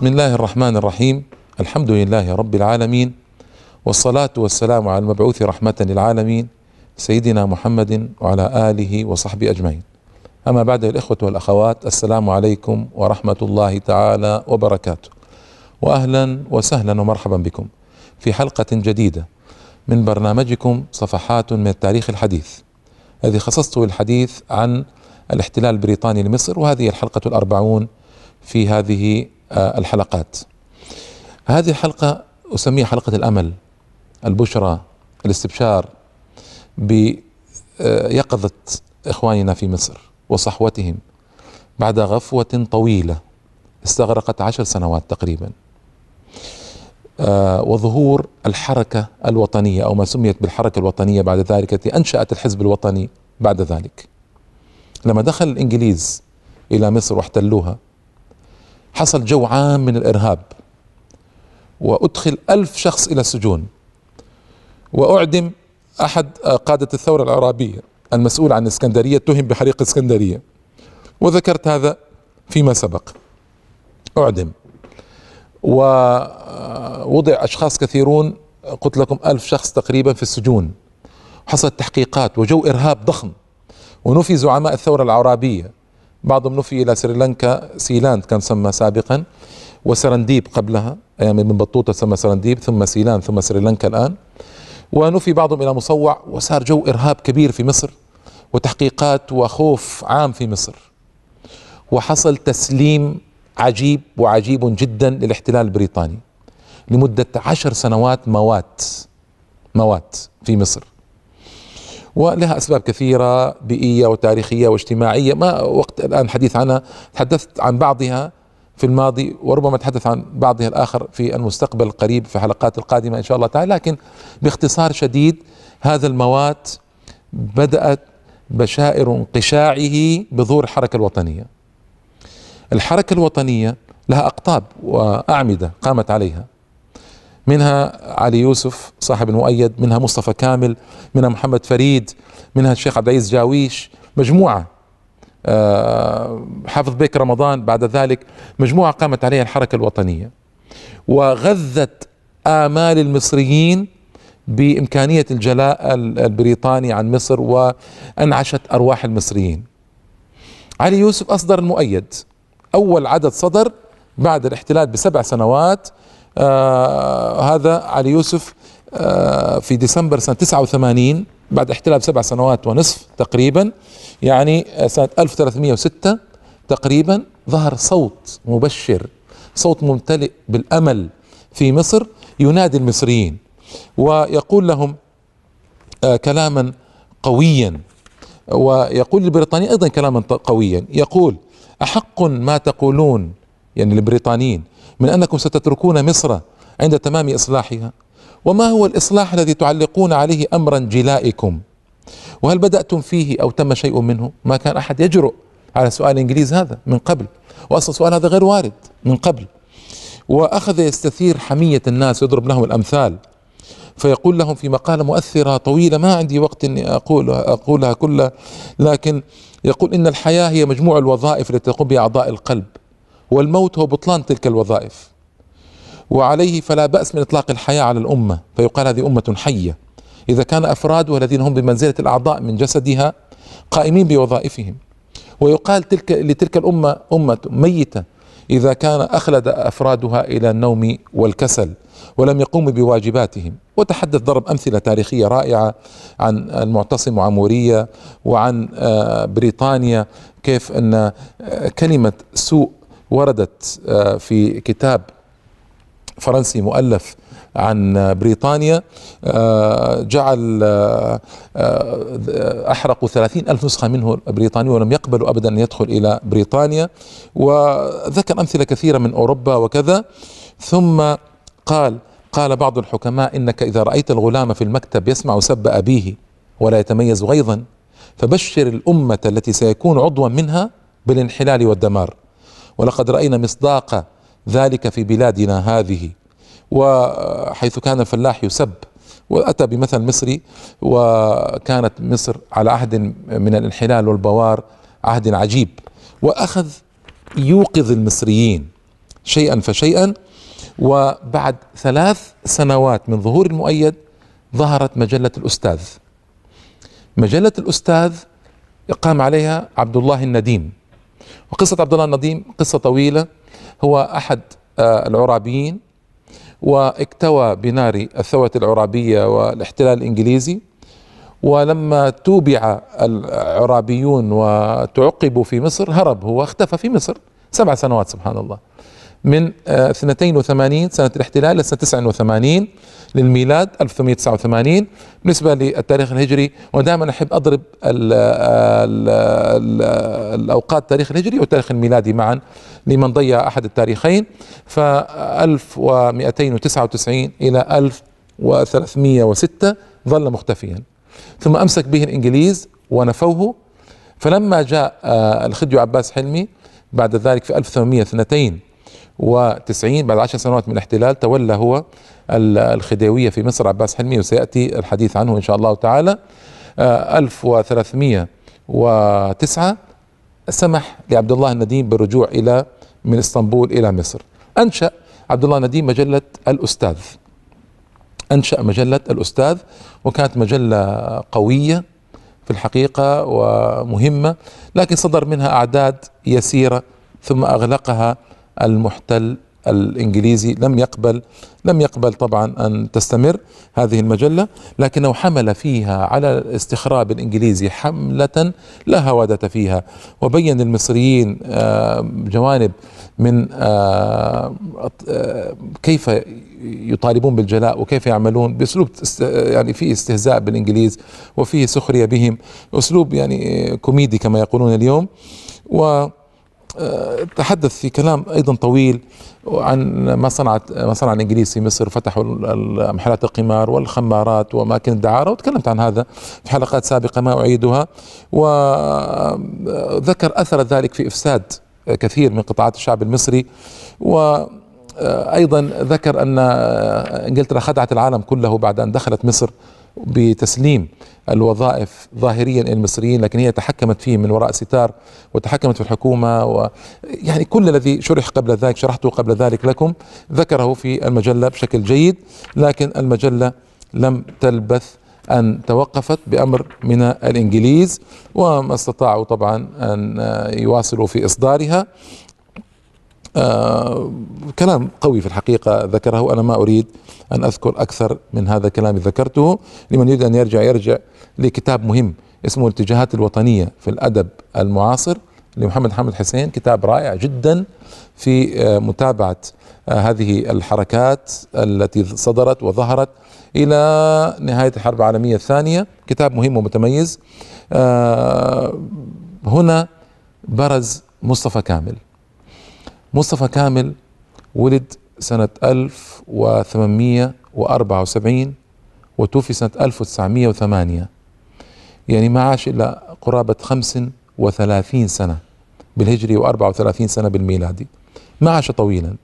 بسم الله الرحمن الرحيم الحمد لله رب العالمين والصلاة والسلام على المبعوث رحمة للعالمين سيدنا محمد وعلى آله وصحبه أجمعين أما بعد الإخوة والأخوات السلام عليكم ورحمة الله تعالى وبركاته وأهلا وسهلا ومرحبا بكم في حلقة جديدة من برنامجكم صفحات من التاريخ الحديث الذي خصصته الحديث عن الاحتلال البريطاني لمصر وهذه الحلقة الأربعون في هذه آه، الحلقات هذه الحلقة أسميها حلقة الأمل البشرى الاستبشار بيقظة آه، إخواننا في مصر وصحوتهم بعد غفوة طويلة استغرقت عشر سنوات تقريبا آه، وظهور الحركة الوطنية أو ما سميت بالحركة الوطنية بعد ذلك التي أنشأت الحزب الوطني بعد ذلك لما دخل الإنجليز إلى مصر واحتلوها حصل جو عام من الإرهاب وأدخل ألف شخص إلى السجون وأعدم أحد قادة الثورة العرابية المسؤول عن الإسكندرية اتهم بحريق الإسكندرية وذكرت هذا فيما سبق أعدم ووضع أشخاص كثيرون قلت لكم ألف شخص تقريبا في السجون حصلت تحقيقات وجو إرهاب ضخم ونفي زعماء الثورة العرابية بعضهم نفي إلى سريلانكا سيلاند كان سمى سابقا وسرنديب قبلها أيام ابن بطوطة سمى سرنديب ثم سيلان ثم سريلانكا الآن ونفي بعضهم إلى مصوع وصار جو إرهاب كبير في مصر وتحقيقات وخوف عام في مصر وحصل تسليم عجيب وعجيب جدا للاحتلال البريطاني لمدة عشر سنوات موات موات في مصر ولها أسباب كثيرة بيئية وتاريخية واجتماعية ما وقت الآن الحديث عنها تحدثت عن بعضها في الماضي وربما تحدث عن بعضها الآخر في المستقبل القريب في حلقات القادمة إن شاء الله تعالى لكن باختصار شديد هذا الموات بدأت بشائر انقشاعه بظهور الحركة الوطنية الحركة الوطنية لها أقطاب وأعمدة قامت عليها منها علي يوسف صاحب المؤيد منها مصطفى كامل منها محمد فريد منها الشيخ عبد العزيز جاويش مجموعة آه، حافظ بيك رمضان بعد ذلك مجموعة قامت عليها الحركة الوطنية وغذت آمال المصريين بإمكانية الجلاء البريطاني عن مصر وأنعشت أرواح المصريين علي يوسف أصدر المؤيد أول عدد صدر بعد الاحتلال بسبع سنوات آه، هذا علي يوسف آه، في ديسمبر سنة 89 بعد احتلال سبع سنوات ونصف تقريبا يعني سنة 1306 تقريبا ظهر صوت مبشر صوت ممتلئ بالأمل في مصر ينادي المصريين ويقول لهم آه، كلاما قويا ويقول للبريطانيين أيضا كلاما قويا يقول أحق ما تقولون يعني البريطانيين من انكم ستتركون مصر عند تمام اصلاحها وما هو الاصلاح الذي تعلقون عليه امرا جلائكم وهل بداتم فيه او تم شيء منه ما كان احد يجرؤ على سؤال الانجليز هذا من قبل واصلا السؤال هذا غير وارد من قبل واخذ يستثير حميه الناس يضرب لهم الامثال فيقول لهم في مقاله مؤثره طويله ما عندي وقت اني اقولها اقولها كلها لكن يقول ان الحياه هي مجموع الوظائف التي تقوم بها اعضاء القلب والموت هو بطلان تلك الوظائف وعليه فلا بأس من إطلاق الحياة على الأمة فيقال هذه أمة حية إذا كان أفرادها الذين هم بمنزلة الأعضاء من جسدها قائمين بوظائفهم ويقال تلك لتلك الأمة أمة ميتة إذا كان أخلد أفرادها إلى النوم والكسل ولم يقوموا بواجباتهم وتحدث ضرب أمثلة تاريخية رائعة عن المعتصم وعمورية وعن آه، بريطانيا كيف أن آه، كلمة سوء وردت آه، في كتاب فرنسي مؤلف عن بريطانيا آه، جعل آه، أحرقوا ثلاثين ألف نسخة منه بريطاني ولم يقبلوا أبدا أن يدخل إلى بريطانيا وذكر أمثلة كثيرة من أوروبا وكذا ثم قال قال بعض الحكماء إنك إذا رأيت الغلام في المكتب يسمع سب أبيه ولا يتميز غيظا فبشر الأمة التي سيكون عضوا منها بالانحلال والدمار ولقد راينا مصداق ذلك في بلادنا هذه وحيث كان الفلاح يسب واتى بمثل مصري وكانت مصر على عهد من الانحلال والبوار عهد عجيب واخذ يوقظ المصريين شيئا فشيئا وبعد ثلاث سنوات من ظهور المؤيد ظهرت مجله الاستاذ مجله الاستاذ قام عليها عبد الله النديم وقصة عبد الله النظيم قصة طويلة هو أحد آه، العرابيين واكتوى بنار الثورة العرابية والاحتلال الإنجليزي ولما توبع العرابيون وتعقبوا في مصر هرب هو اختفى في مصر سبع سنوات سبحان الله من 82 آه، سنة الاحتلال لسنة 89 للميلاد 1889 بالنسبة للتاريخ الهجري ودائما أحب أضرب ال آه، ال ال الأوقات التاريخ الهجري والتاريخ الميلادي معا لمن ضيع أحد التاريخين ف 1299 إلى 1306 ظل مختفيا ثم أمسك به الإنجليز ونفوه فلما جاء آه، الخديو عباس حلمي بعد ذلك في 1802 وتسعين بعد عشر سنوات من الاحتلال تولى هو الخديوية في مصر عباس حلمي وسيأتي الحديث عنه إن شاء الله تعالى 1309 آه، سمح لعبد الله النديم بالرجوع إلى من اسطنبول إلى مصر أنشأ عبد الله نديم مجلة الأستاذ أنشأ مجلة الأستاذ وكانت مجلة قوية في الحقيقة ومهمة لكن صدر منها أعداد يسيرة ثم أغلقها المحتل الانجليزي لم يقبل لم يقبل طبعا ان تستمر هذه المجله لكنه حمل فيها على الاستخراب الانجليزي حمله لا هواده فيها وبين للمصريين آه، جوانب من آه، كيف يطالبون بالجلاء وكيف يعملون باسلوب يعني فيه استهزاء بالانجليز وفيه سخريه بهم اسلوب يعني كوميدي كما يقولون اليوم و تحدث في كلام ايضا طويل عن ما صنعت ما صنع الانجليز في مصر فتحوا محلات القمار والخمارات واماكن الدعاره وتكلمت عن هذا في حلقات سابقه ما اعيدها وذكر اثر ذلك في افساد كثير من قطاعات الشعب المصري و ايضا ذكر ان انجلترا خدعت العالم كله بعد ان دخلت مصر بتسليم الوظائف ظاهريا المصريين لكن هي تحكمت فيه من وراء ستار وتحكمت في الحكومة و يعني كل الذي شرح قبل ذلك شرحته قبل ذلك لكم ذكره في المجلة بشكل جيد لكن المجلة لم تلبث أن توقفت بأمر من الإنجليز وما استطاعوا طبعا أن يواصلوا في إصدارها آه كلام قوي في الحقيقة ذكره أنا ما أريد أن أذكر أكثر من هذا الكلام ذكرته لمن يريد أن يرجع يرجع لكتاب مهم اسمه الاتجاهات الوطنية في الأدب المعاصر لمحمد حامد حسين كتاب رائع جدا في آه، متابعة آه، هذه الحركات التي صدرت وظهرت إلى نهاية الحرب العالمية الثانية كتاب مهم ومتميز آه، هنا برز مصطفى كامل مصطفى كامل ولد سنة 1874 وتوفي سنة 1908 يعني ما عاش إلا قرابة 35 سنة بالهجري و34 سنة بالميلادي ما عاش طويلا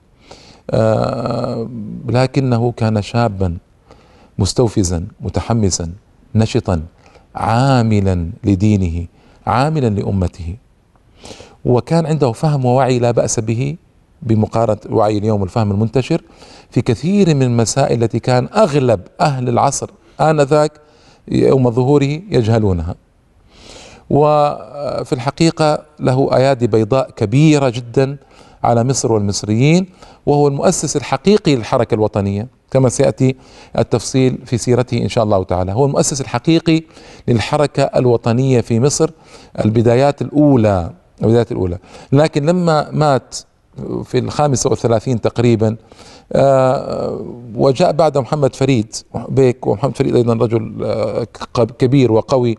آه لكنه كان شابا مستوفزا متحمسا نشطا عاملا لدينه عاملا لأمته وكان عنده فهم ووعي لا بأس به بمقارنة وعي اليوم الفهم المنتشر في كثير من المسائل التي كان أغلب أهل العصر آنذاك يوم ظهوره يجهلونها وفي الحقيقة له أيادي بيضاء كبيرة جدا على مصر والمصريين وهو المؤسس الحقيقي للحركة الوطنية كما سيأتي التفصيل في سيرته إن شاء الله تعالى هو المؤسس الحقيقي للحركة الوطنية في مصر البدايات الأولى الولايات الأولى لكن لما مات في الخامسة والثلاثين تقريبا آه، وجاء بعد محمد فريد بيك ومحمد فريد أيضا رجل آه، كبير وقوي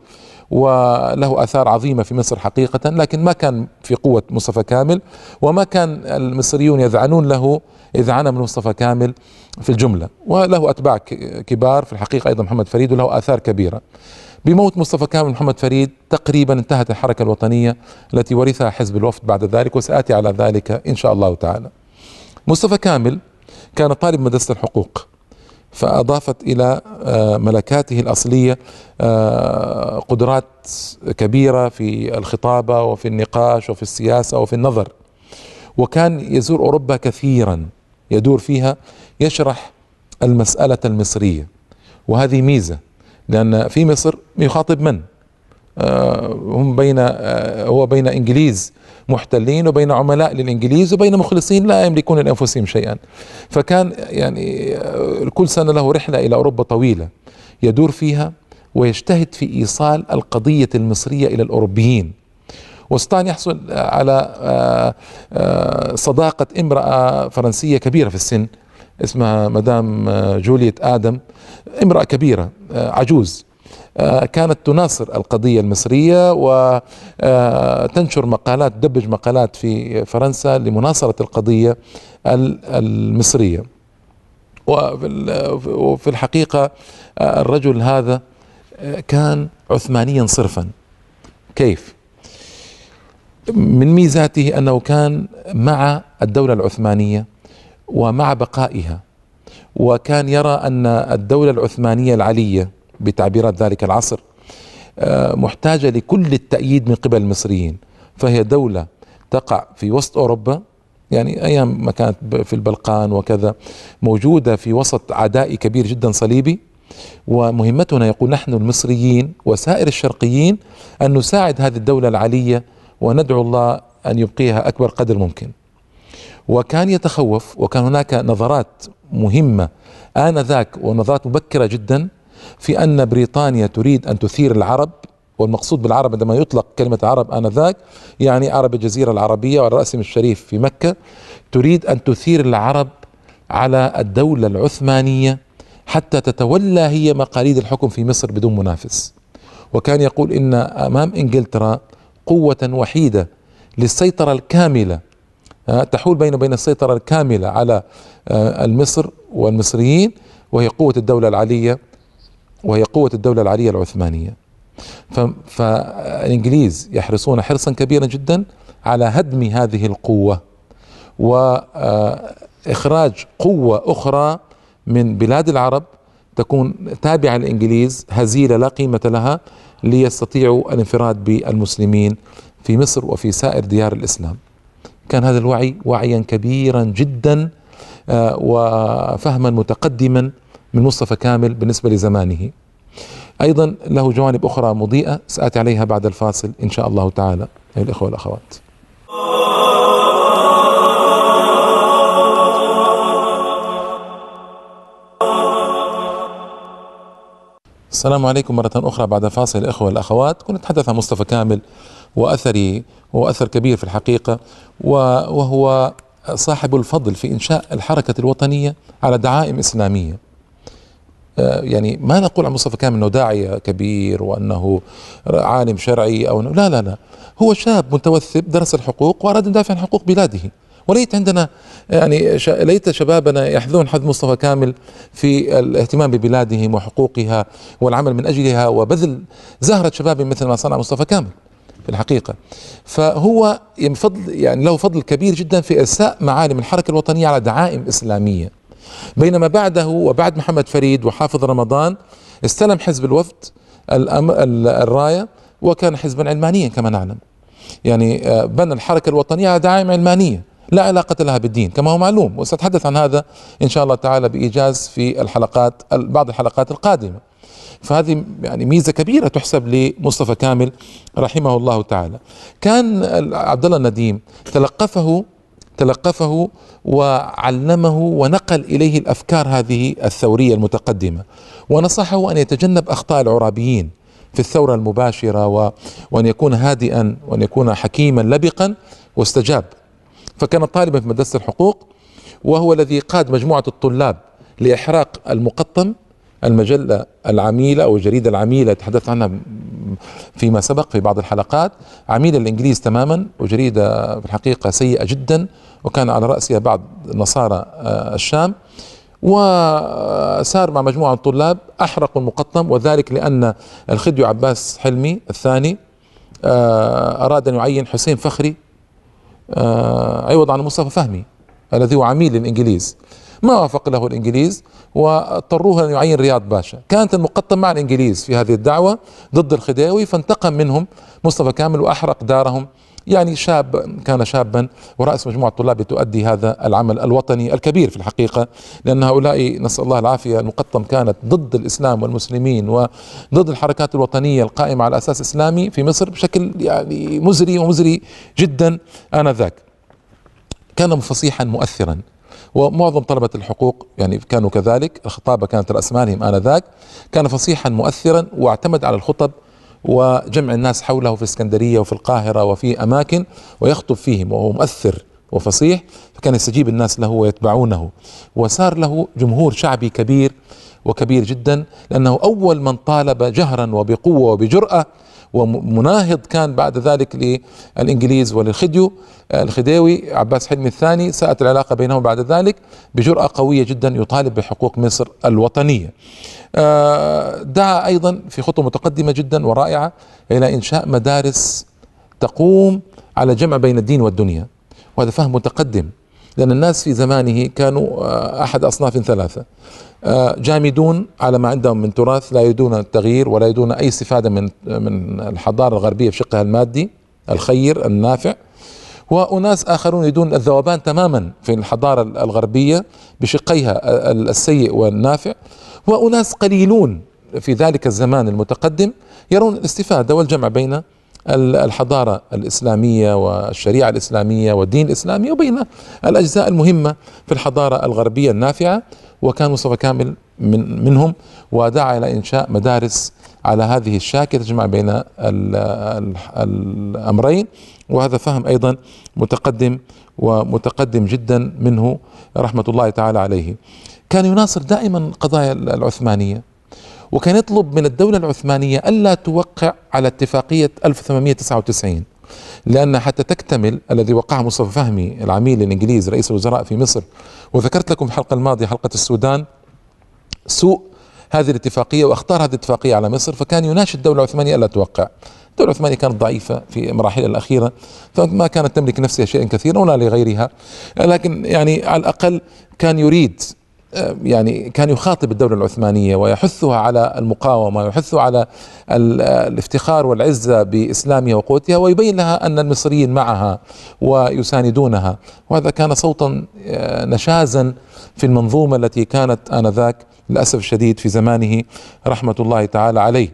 وله آثار عظيمة في مصر حقيقة لكن ما كان في قوة مصطفى كامل وما كان المصريون يذعنون له إذعانا من مصطفى كامل في الجملة وله أتباع كبار في الحقيقة أيضا محمد فريد وله آثار كبيرة بموت مصطفى كامل محمد فريد تقريبا انتهت الحركة الوطنية التي ورثها حزب الوفد بعد ذلك وسآتي على ذلك إن شاء الله تعالى مصطفى كامل كان طالب مدرسة الحقوق فأضافت إلى آه، ملكاته الأصلية آه، قدرات كبيرة في الخطابة وفي النقاش وفي السياسة وفي النظر وكان يزور أوروبا كثيرا يدور فيها يشرح المسألة المصرية وهذه ميزة لأن في مصر يخاطب من آه، هم بين آه، هو بين انجليز محتلين وبين عملاء للانجليز وبين مخلصين لا يملكون لانفسهم شيئا فكان يعني آه، كل سنه له رحله الى اوروبا طويله يدور فيها ويجتهد في ايصال القضيه المصريه الى الاوروبيين واستطاع ان يحصل على صداقه امراه فرنسيه كبيره في السن اسمها مدام آه، جوليت آدم امرأة كبيرة آه، عجوز آه، كانت تناصر القضية المصرية وتنشر مقالات تدبج مقالات في فرنسا لمناصرة القضية المصرية وفي الحقيقة الرجل هذا كان عثمانيا صرفا كيف؟ من ميزاته أنه كان مع الدولة العثمانية ومع بقائها وكان يرى أن الدولة العثمانية العلية بتعبيرات ذلك العصر آه، محتاجة لكل التأييد من قبل المصريين فهي دولة تقع في وسط أوروبا يعني أيام ما كانت في البلقان وكذا موجودة في وسط عداء كبير جدا صليبي ومهمتنا يقول نحن المصريين وسائر الشرقيين أن نساعد هذه الدولة العلية وندعو الله أن يبقيها أكبر قدر ممكن وكان يتخوف وكان هناك نظرات مهمة آنذاك ونظرات مبكرة جدا في أن بريطانيا تريد أن تثير العرب والمقصود بالعرب عندما يطلق كلمة عرب آنذاك يعني عرب الجزيرة العربية والرأسم الشريف في مكة تريد أن تثير العرب على الدولة العثمانية حتى تتولى هي مقاليد الحكم في مصر بدون منافس وكان يقول إن أمام إنجلترا قوة وحيدة للسيطرة الكاملة تحول بينه وبين السيطرة الكاملة على آه، المصر والمصريين وهي قوة الدولة العلية وهي قوة الدولة العلية العثمانية فالإنجليز يحرصون حرصا كبيرا جدا على هدم هذه القوة وإخراج آه، قوة أخرى من بلاد العرب تكون تابعة للإنجليز هزيلة لا قيمة لها ليستطيعوا الانفراد بالمسلمين في مصر وفي سائر ديار الإسلام كان هذا الوعي وعيا كبيرا جدا آه، وفهما متقدما من مصطفى كامل بالنسبة لزمانه أيضا له جوانب أخرى مضيئة سأتي عليها بعد الفاصل إن شاء الله تعالى أيها الإخوة والأخوات السلام عليكم مرة أخرى بعد فاصل الإخوة والأخوات كنت تحدث عن مصطفى كامل وأثري هو أثر كبير في الحقيقة وهو صاحب الفضل في إنشاء الحركة الوطنية على دعائم إسلامية آه، يعني ما نقول عن مصطفى كامل انه داعيه كبير وانه عالم شرعي او لا لا لا هو شاب متوثب درس الحقوق واراد ان يدافع عن حقوق بلاده وليت عندنا يعني ليت شبابنا يحذون حذ مصطفى كامل في الاهتمام ببلادهم وحقوقها والعمل من اجلها وبذل زهره شباب مثل ما صنع مصطفى كامل في الحقيقه فهو يفضل يعني, يعني له فضل كبير جدا في ارساء معالم الحركه الوطنيه على دعائم اسلاميه بينما بعده وبعد محمد فريد وحافظ رمضان استلم حزب الوفد الرايه وكان حزبا علمانيا كما نعلم يعني آه، بنى الحركه الوطنيه على دعائم علمانيه لا علاقة لها بالدين كما هو معلوم وسأتحدث عن هذا إن شاء الله تعالى بإيجاز في الحلقات بعض الحلقات القادمة فهذه يعني ميزة كبيرة تحسب لمصطفى كامل رحمه الله تعالى كان عبد الله النديم تلقفه تلقفه وعلمه ونقل اليه الافكار هذه الثوريه المتقدمه ونصحه ان يتجنب اخطاء العرابيين في الثوره المباشره وان يكون هادئا وان يكون حكيما لبقا واستجاب فكان طالبا في مدرسة الحقوق وهو الذي قاد مجموعة الطلاب لإحراق المقطم المجلة العميلة أو الجريدة العميلة تحدثت عنها فيما سبق في بعض الحلقات عميلة الإنجليز تماما وجريدة في الحقيقة سيئة جدا وكان على رأسها بعض نصارى آه، الشام وسار مع مجموعة من الطلاب أحرقوا المقطم وذلك لأن الخديو عباس حلمي الثاني آه، أراد أن يعين حسين فخري عوض آه، عن مصطفى فهمي الذي هو عميل للإنجليز ما وافق له الإنجليز واضطروه أن يعين رياض باشا كانت المقطم مع الإنجليز في هذه الدعوة ضد الخديوي فانتقم منهم مصطفى كامل وأحرق دارهم يعني شاب كان شابا ورأس مجموعة طلاب تؤدي هذا العمل الوطني الكبير في الحقيقة لأن هؤلاء نسأل الله العافية المقطم كانت ضد الإسلام والمسلمين وضد الحركات الوطنية القائمة على أساس إسلامي في مصر بشكل يعني مزري ومزري جدا آنذاك كان مفصيحا مؤثرا ومعظم طلبة الحقوق يعني كانوا كذلك الخطابة كانت رأسمالهم آنذاك كان فصيحا مؤثرا واعتمد على الخطب وجمع الناس حوله في اسكندرية وفي القاهرة وفي أماكن ويخطب فيهم وهو مؤثر وفصيح فكان يستجيب الناس له ويتبعونه وصار له جمهور شعبي كبير وكبير جدا لأنه أول من طالب جهرا وبقوة وبجرأة ومناهض كان بعد ذلك للإنجليز وللخديو آه، الخديوي عباس حلمي الثاني ساءت العلاقة بينهم بعد ذلك بجرأة قوية جدا يطالب بحقوق مصر الوطنية آه، دعا أيضا في خطوة متقدمة جدا ورائعة إلى إنشاء مدارس تقوم على جمع بين الدين والدنيا وهذا فهم متقدم لأن الناس في زمانه كانوا آه، أحد أصناف ثلاثة آه، جامدون على ما عندهم من تراث لا يريدون التغيير ولا يريدون أي استفادة من من الحضارة الغربية في شقها المادي الخير النافع وأناس آخرون يريدون الذوبان تماما في الحضارة الغربية بشقيها آه، السيء والنافع وأناس قليلون في ذلك الزمان المتقدم يرون الاستفادة والجمع بين الحضارة الإسلامية والشريعة الإسلامية والدين الإسلامي وبين الأجزاء المهمة في الحضارة الغربية النافعة وكان مصطفى كامل من منهم ودعا إلى إنشاء مدارس على هذه الشاكلة تجمع بين الـ الـ الأمرين وهذا فهم أيضا متقدم ومتقدم جدا منه رحمة الله تعالى عليه كان يناصر دائما قضايا العثمانية وكان يطلب من الدولة العثمانية ألا توقع على اتفاقية 1899 لأن حتى تكتمل الذي وقعه مصطفى فهمي العميل الإنجليزي رئيس الوزراء في مصر وذكرت لكم في الحلقة الماضية حلقة السودان سوء هذه الاتفاقية واختار هذه الاتفاقية على مصر فكان يناشد الدولة العثمانية ألا توقع الدولة العثمانية كانت ضعيفة في مراحلها الأخيرة فما كانت تملك نفسها شيئا كثيرا ولا لغيرها لكن يعني على الأقل كان يريد آه، يعني كان يخاطب الدولة العثمانية ويحثها على المقاومة ويحث على آه، الافتخار والعزة بإسلامها وقوتها ويبين لها أن المصريين معها ويساندونها وهذا كان صوتا آه، نشازا في المنظومة التي كانت آنذاك للأسف الشديد في زمانه رحمة الله تعالى عليه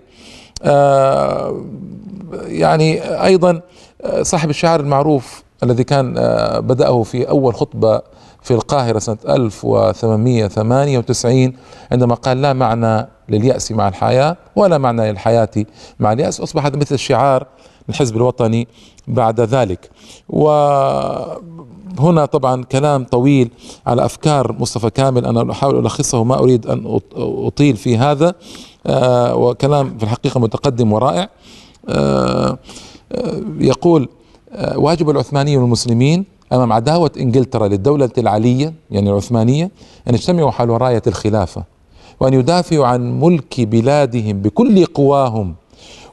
يعني أيضا صاحب الشعر المعروف الذي كان بدأه في أول خطبة في القاهرة سنة 1898 عندما قال لا معنى لليأس مع الحياة ولا معنى للحياة مع اليأس أصبحت مثل الشعار الحزب الوطني بعد ذلك وهنا طبعا كلام طويل على أفكار مصطفى كامل أنا أحاول ألخصه ما أريد أن أطيل في هذا آه، وكلام في الحقيقة متقدم ورائع آه، آه، يقول واجب العثمانيين والمسلمين أمام عداوة إنجلترا للدولة العلية يعني العثمانية أن يجتمعوا حول راية الخلافة وأن يدافعوا عن ملك بلادهم بكل قواهم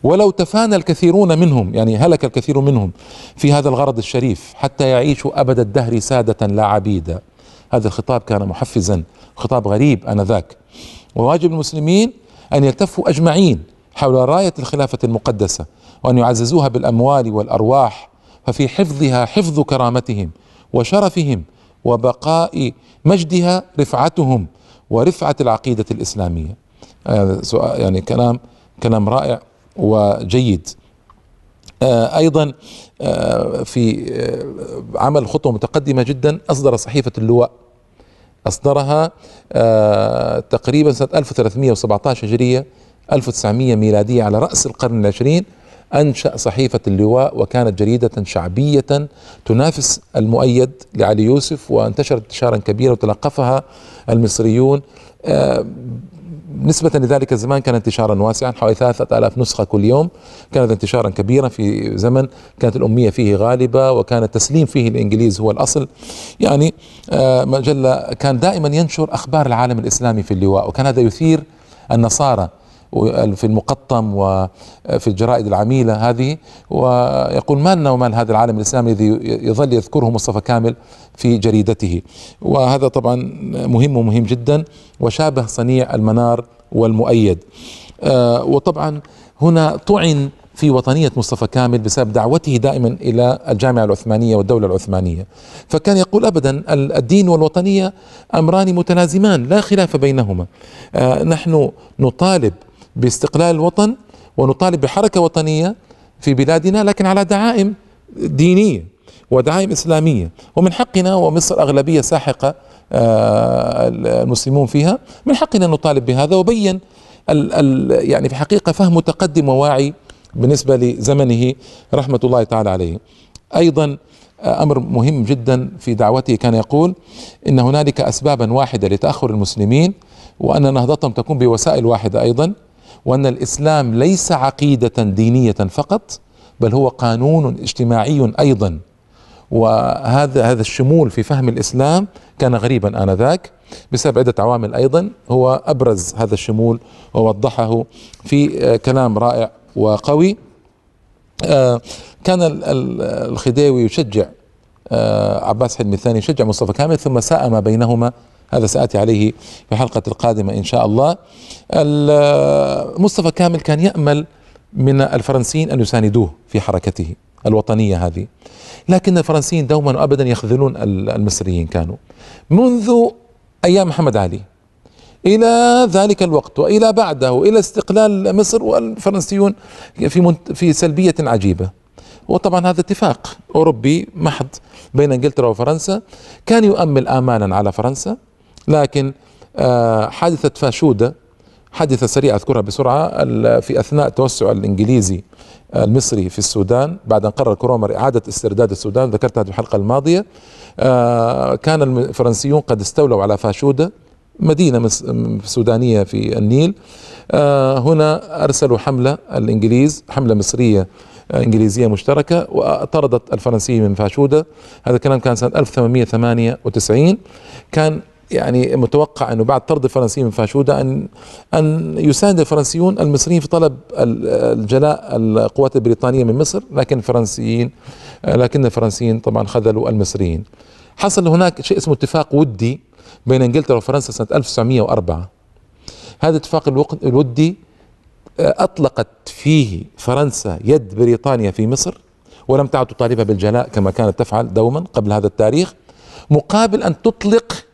ولو تفانى الكثيرون منهم يعني هلك الكثير منهم في هذا الغرض الشريف حتى يعيشوا أبد الدهر سادة لا عبيدا هذا الخطاب كان محفزا خطاب غريب آنذاك وواجب المسلمين أن يلتفوا أجمعين حول راية الخلافة المقدسة وأن يعززوها بالأموال والأرواح ففي حفظها حفظ كرامتهم وشرفهم وبقاء مجدها رفعتهم ورفعة العقيدة الإسلامية آه، يعني كلام كلام رائع وجيد آه، ايضا آه، في عمل خطوه متقدمه جدا اصدر صحيفه اللواء اصدرها تقريبا سنه 1317 هجريه 1900 ميلاديه على راس القرن العشرين أنشأ صحيفة اللواء وكانت جريدة شعبية تنافس المؤيد لعلي يوسف وانتشرت انتشارا كبيرا وتلقفها المصريون آه، نسبة لذلك الزمان كان انتشارا واسعا حوالي ثلاثة آلاف نسخة كل يوم كانت انتشارا كبيرا في زمن كانت الأمية فيه غالبة وكان التسليم فيه الإنجليز هو الأصل يعني آه، مجلة كان دائما ينشر أخبار العالم الإسلامي في اللواء وكان هذا يثير النصارى في المقطم وفي الجرائد العميلة هذه ويقول ما لنا ومال هذا العالم الإسلامي الذي يظل يذكره مصطفى كامل في جريدته وهذا طبعا مهم ومهم جدا وشابه صنيع المنار والمؤيد آه، وطبعا هنا طعن في وطنية مصطفى كامل بسبب دعوته دائما إلى الجامعة العثمانية والدولة العثمانية فكان يقول أبدا الدين والوطنية أمران متلازمان لا خلاف بينهما آه، نحن نطالب باستقلال الوطن ونطالب بحركه وطنيه في بلادنا لكن على دعائم دينيه ودعائم اسلاميه ومن حقنا ومصر اغلبيه ساحقه آه، المسلمون فيها من حقنا أن نطالب بهذا وبين ال ال يعني في حقيقه فهم متقدم وواعي بالنسبه لزمنه رحمه الله تعالى عليه. ايضا آه، امر مهم جدا في دعوته كان يقول ان هنالك اسبابا واحده لتاخر المسلمين وان نهضتهم تكون بوسائل واحده ايضا وان الاسلام ليس عقيده دينيه فقط بل هو قانون اجتماعي ايضا وهذا هذا الشمول في فهم الاسلام كان غريبا انذاك بسبب عده عوامل ايضا هو ابرز هذا الشمول ووضحه في آه، كلام رائع وقوي آه، كان الخديوي يشجع آه، عباس حلمي الثاني يشجع مصطفى كامل ثم ساء ما بينهما هذا سآتي عليه في الحلقة القادمة إن شاء الله مصطفى كامل كان يأمل من الفرنسيين أن يساندوه في حركته الوطنية هذه لكن الفرنسيين دوما وأبدا يخذلون المصريين كانوا منذ أيام محمد علي إلى ذلك الوقت وإلى بعده إلى استقلال مصر والفرنسيون في في سلبية عجيبة وطبعا هذا اتفاق أوروبي محض بين إنجلترا وفرنسا كان يؤمل آمالا على فرنسا لكن آه، حادثة فاشودة حادثة سريعة أذكرها بسرعة في أثناء توسع الإنجليزي آه، المصري في السودان بعد أن قرر كرومر إعادة استرداد السودان ذكرتها في الحلقة الماضية آه، كان الفرنسيون قد استولوا على فاشودة مدينة سودانية في النيل هنا أرسلوا حملة الإنجليز حملة مصرية إنجليزية مشتركة وطردت الفرنسيين من فاشودة هذا الكلام كان سنة 1898 كان يعني متوقع انه بعد طرد الفرنسيين من فاشوده ان ان يساند الفرنسيون المصريين في طلب الجلاء القوات البريطانيه من مصر لكن الفرنسيين لكن الفرنسيين طبعا خذلوا المصريين. حصل هناك شيء اسمه اتفاق ودي بين انجلترا وفرنسا سنه 1904 هذا الاتفاق الودي آه، اطلقت فيه فرنسا يد بريطانيا في مصر ولم تعد تطالبها بالجلاء كما كانت تفعل دوما قبل هذا التاريخ مقابل ان تطلق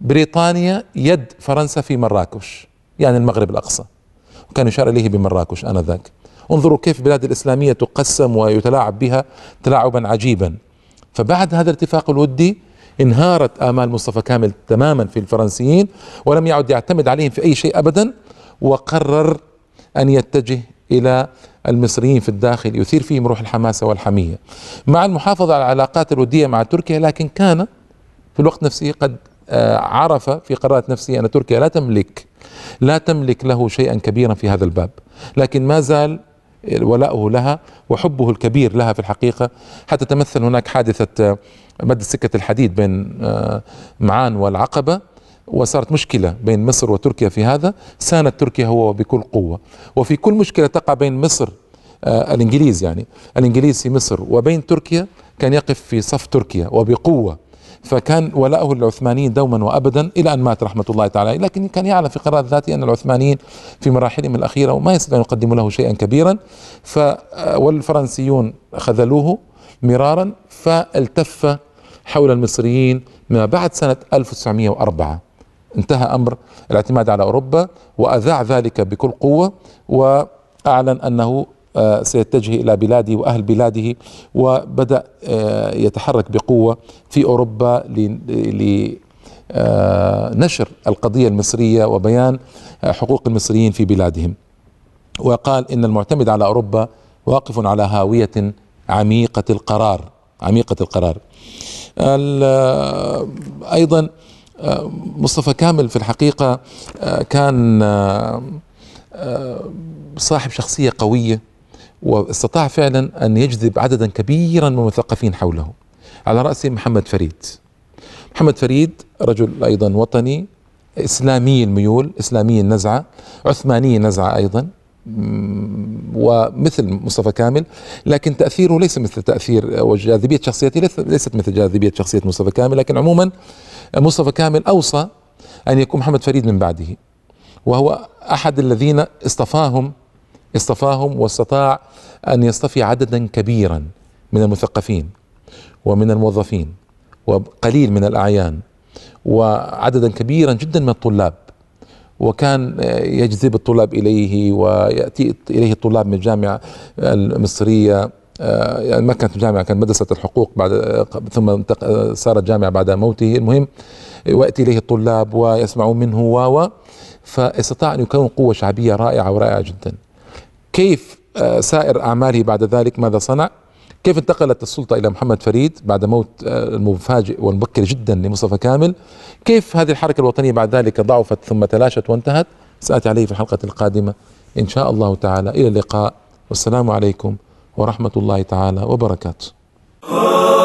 بريطانيا يد فرنسا في مراكش يعني المغرب الأقصى وكان يشار إليه بمراكش آنذاك انظروا كيف البلاد الإسلامية تقسم ويتلاعب بها تلاعبا عجيبا فبعد هذا الاتفاق الودي انهارت آمال مصطفى كامل تماما في الفرنسيين ولم يعد يعتمد عليهم في أي شيء أبدا وقرر أن يتجه إلى المصريين في الداخل يثير فيهم روح الحماسة والحمية مع المحافظة على العلاقات الودية مع تركيا لكن كان في الوقت نفسه قد آه، عرف في قرارة نفسه أن تركيا لا تملك لا تملك له شيئا كبيرا في هذا الباب لكن ما زال ولاؤه لها وحبه الكبير لها في الحقيقة حتى تمثل هناك حادثة آه، مد سكة الحديد بين آه، معان والعقبة وصارت مشكلة بين مصر وتركيا في هذا سانت تركيا هو بكل قوة وفي كل مشكلة تقع بين مصر الإنجليز يعني الإنجليز في مصر وبين تركيا كان يقف في صف تركيا وبقوة فكان ولاؤه للعثمانيين دوما وابدا الى ان مات رحمه الله تعالى لكن كان يعلم في قرار ذاته ان العثمانيين في مراحلهم الاخيره وما ان يقدموا له شيئا كبيرا ف والفرنسيون خذلوه مرارا فالتف حول المصريين ما بعد سنه 1904 انتهى امر الاعتماد على اوروبا واذاع ذلك بكل قوه واعلن انه آه، سيتجه إلى بلاده وأهل بلاده وبدأ آه، يتحرك بقوة في أوروبا لنشر آه، القضية المصرية وبيان حقوق المصريين في بلادهم وقال إن المعتمد على أوروبا واقف على هاوية عميقة القرار عميقة القرار أيضا مصطفى كامل في الحقيقة كان صاحب شخصية قوية واستطاع فعلا أن يجذب عددا كبيرا من المثقفين حوله على رأسه محمد فريد محمد فريد رجل أيضا وطني إسلامي الميول إسلامي النزعة عثماني النزعة أيضا ومثل مصطفى كامل لكن تأثيره ليس مثل تأثير وجاذبية شخصيته ليست مثل جاذبية شخصية مصطفى كامل لكن عموما مصطفى كامل أوصى أن يكون محمد فريد من بعده وهو أحد الذين اصطفاهم اصطفاهم واستطاع أن يصطفي عددا كبيرا من المثقفين ومن الموظفين وقليل من الأعيان وعددا كبيرا جدا من الطلاب وكان يجذب الطلاب إليه ويأتي إليه الطلاب من الجامعة المصرية يعني ما كانت جامعة كانت مدرسة الحقوق بعد ثم صارت جامعة بعد موته المهم ويأتي إليه الطلاب ويسمعون منه و فاستطاع أن يكون قوة شعبية رائعة ورائعة جدا كيف آه، سائر أعماله بعد ذلك ماذا صنع كيف انتقلت السلطة إلى محمد فريد بعد موت آه، المفاجئ والمبكر جدا لمصطفى كامل كيف هذه الحركة الوطنية بعد ذلك ضعفت ثم تلاشت وانتهت سأتي عليه في الحلقة القادمة إن شاء الله تعالى إلى اللقاء والسلام عليكم ورحمة الله تعالى وبركاته